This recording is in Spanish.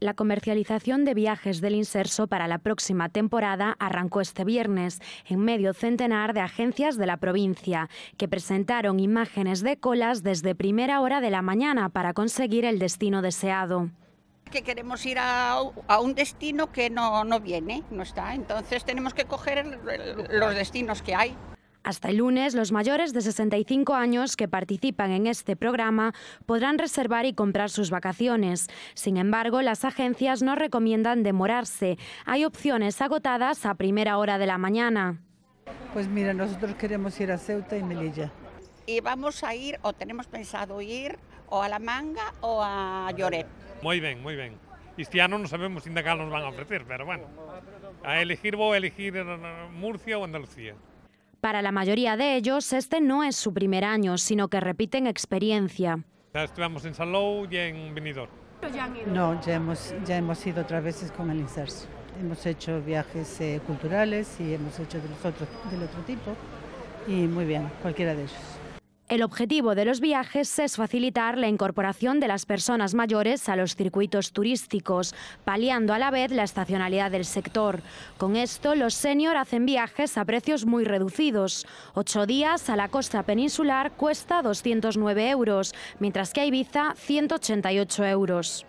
La comercialización de viajes del Inserso para la próxima temporada arrancó este viernes en medio centenar de agencias de la provincia, que presentaron imágenes de colas desde primera hora de la mañana para conseguir el destino deseado que queremos ir a, un destino que no, no viene, no está. Entonces tenemos que coger los destinos que hay. Hasta el lunes, los mayores de 65 años que participan en este programa podrán reservar y comprar sus vacaciones. Sin embargo, las agencias no recomiendan demorarse. Hay opciones agotadas a primera hora de la mañana. Pues mira, nosotros queremos ir a Ceuta y Melilla. Y vamos a ir, o tenemos pensado ir, o a La Manga o a Lloret. Muy bien, muy bien. Cristiano no sabemos si acá nos van a ofrecer, pero bueno, a elegir voy a elegir eh, Murcia o Andalucía. Para la mayoría de ellos, este no es su primer año, sino que repiten experiencia. Ya estuvimos en Salou y en Benidorm. No, ya hemos, ya hemos ido otras veces con el inserso. Hemos hecho viajes eh, culturales y hemos hecho de los otros, del otro tipo. Y muy bien, cualquiera de ellos. El objetivo de los viajes es facilitar la incorporación de las personas mayores a los circuitos turísticos, paliando a la vez la estacionalidad del sector. Con esto, los senior hacen viajes a precios muy reducidos. Ocho días a la costa peninsular cuesta 209 euros, mientras que a Ibiza 188 euros.